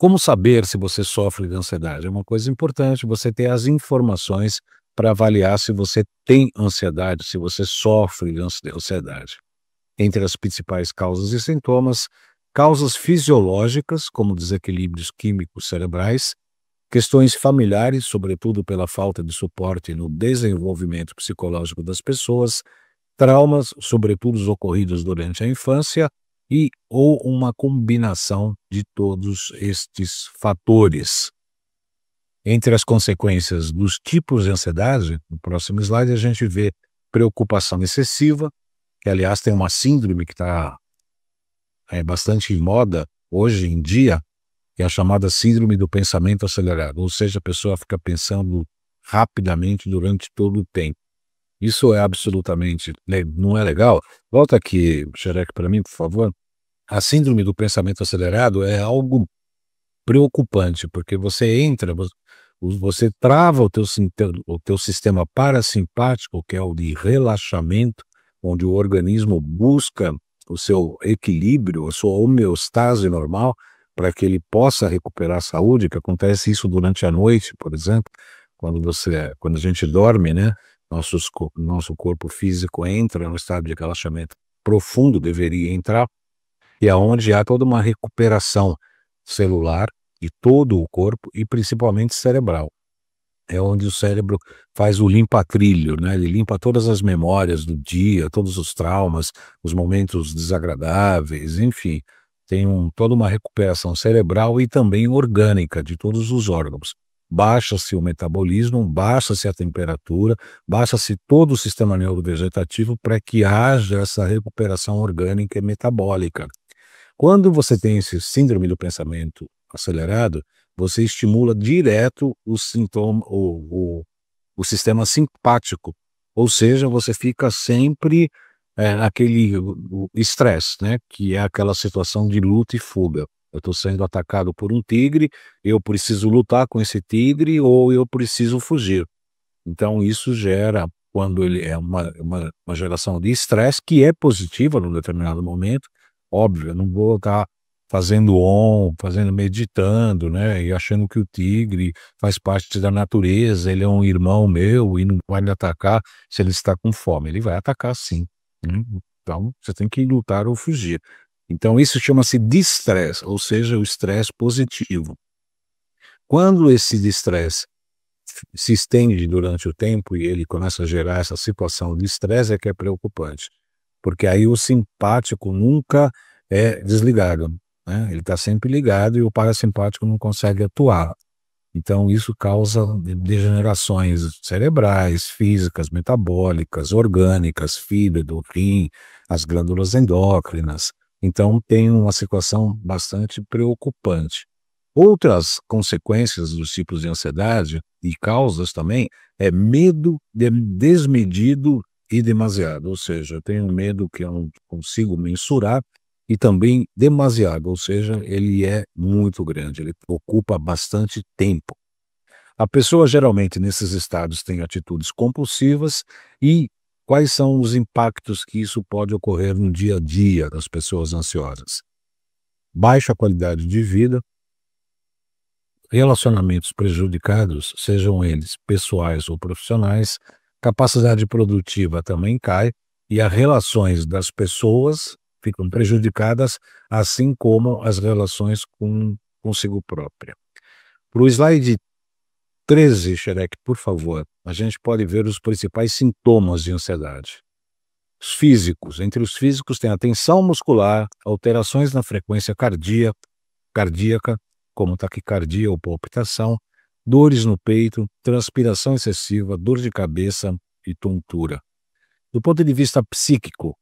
Como saber se você sofre de ansiedade? É uma coisa importante você ter as informações para avaliar se você tem ansiedade, se você sofre de ansiedade. Entre as principais causas e sintomas, causas fisiológicas, como desequilíbrios químicos cerebrais, questões familiares, sobretudo pela falta de suporte no desenvolvimento psicológico das pessoas, traumas, sobretudo os ocorridos durante a infância, e ou uma combinação de todos estes fatores. Entre as consequências dos tipos de ansiedade, no próximo slide a gente vê preocupação excessiva, que aliás tem uma síndrome que está é, bastante em moda hoje em dia, que é a chamada síndrome do pensamento acelerado, ou seja, a pessoa fica pensando rapidamente durante todo o tempo. Isso é absolutamente. Né, não é legal? Volta aqui, Xereque, para mim, por favor. A síndrome do pensamento acelerado é algo preocupante, porque você entra, você trava o teu, o teu sistema parasimpático, que é o de relaxamento, onde o organismo busca o seu equilíbrio, a sua homeostase normal, para que ele possa recuperar a saúde, que acontece isso durante a noite, por exemplo, quando você, quando a gente dorme, né? Nossos, nosso corpo físico entra no estado de relaxamento profundo, deveria entrar, e aonde é há toda uma recuperação celular de todo o corpo e principalmente cerebral. É onde o cérebro faz o limpa-trilho, né? ele limpa todas as memórias do dia, todos os traumas, os momentos desagradáveis, enfim. Tem um, toda uma recuperação cerebral e também orgânica de todos os órgãos baixa-se o metabolismo, baixa-se a temperatura, baixa-se todo o sistema neurovegetativo para que haja essa recuperação orgânica e metabólica. Quando você tem esse síndrome do pensamento acelerado, você estimula direto o sintoma, o, o, o sistema simpático, ou seja, você fica sempre é, aquele estresse, né? que é aquela situação de luta e fuga. Eu estou sendo atacado por um tigre, eu preciso lutar com esse tigre ou eu preciso fugir. Então, isso gera, quando ele é uma, uma, uma geração de estresse que é positiva num determinado momento, Óbvio, eu não vou estar fazendo on, fazendo meditando, né? E achando que o tigre faz parte da natureza, ele é um irmão meu e não vai me atacar se ele está com fome. Ele vai atacar sim. Né, então você tem que lutar ou fugir. Então isso chama-se distress, ou seja, o estresse positivo. Quando esse distress se estende durante o tempo e ele começa a gerar essa situação de estresse é que é preocupante porque aí o simpático nunca é desligado, né? ele está sempre ligado e o parasimpático não consegue atuar. Então, isso causa degenerações cerebrais, físicas, metabólicas, orgânicas, fibra do rim, as glândulas endócrinas. Então, tem uma situação bastante preocupante. Outras consequências dos tipos de ansiedade e causas também é medo desmedido e demasiado, ou seja, tenho medo que eu não consigo mensurar e também demasiado, ou seja, ele é muito grande, ele ocupa bastante tempo. A pessoa geralmente nesses estados tem atitudes compulsivas e quais são os impactos que isso pode ocorrer no dia a dia das pessoas ansiosas? Baixa qualidade de vida, relacionamentos prejudicados, sejam eles pessoais ou profissionais, capacidade produtiva também cai e as relações das pessoas ficam prejudicadas, assim como as relações com consigo própria. Para o slide 13, Xerec, por favor, a gente pode ver os principais sintomas de ansiedade. Os físicos. Entre os físicos tem a tensão muscular, alterações na frequência cardíaca, cardíaca como taquicardia ou palpitação, dores no peito, transpiração excessiva, dor de cabeça e tontura. Do ponto de vista psíquico,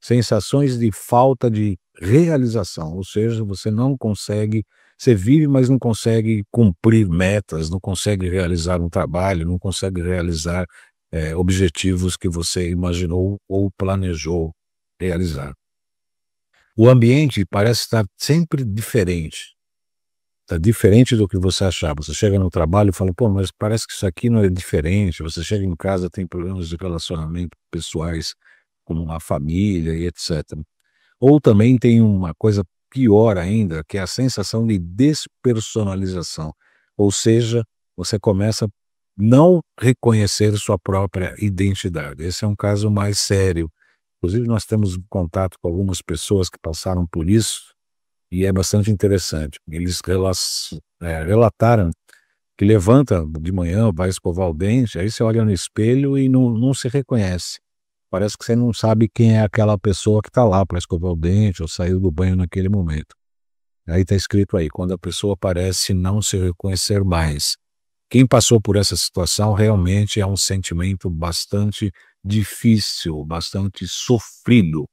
sensações de falta de realização, ou seja, você não consegue, você vive, mas não consegue cumprir metas, não consegue realizar um trabalho, não consegue realizar é, objetivos que você imaginou ou planejou realizar. O ambiente parece estar sempre diferente, Tá diferente do que você achava. Você chega no trabalho e fala, pô, mas parece que isso aqui não é diferente. Você chega em casa, tem problemas de relacionamento pessoais com a família e etc. Ou também tem uma coisa pior ainda, que é a sensação de despersonalização. Ou seja, você começa a não reconhecer sua própria identidade. Esse é um caso mais sério. Inclusive, nós temos contato com algumas pessoas que passaram por isso e é bastante interessante. Eles é, relataram que levanta de manhã, vai escovar o dente, aí você olha no espelho e não, não se reconhece. Parece que você não sabe quem é aquela pessoa que está lá para escovar o dente ou saiu do banho naquele momento. Aí está escrito aí, quando a pessoa parece não se reconhecer mais. Quem passou por essa situação realmente é um sentimento bastante difícil, bastante sofrido.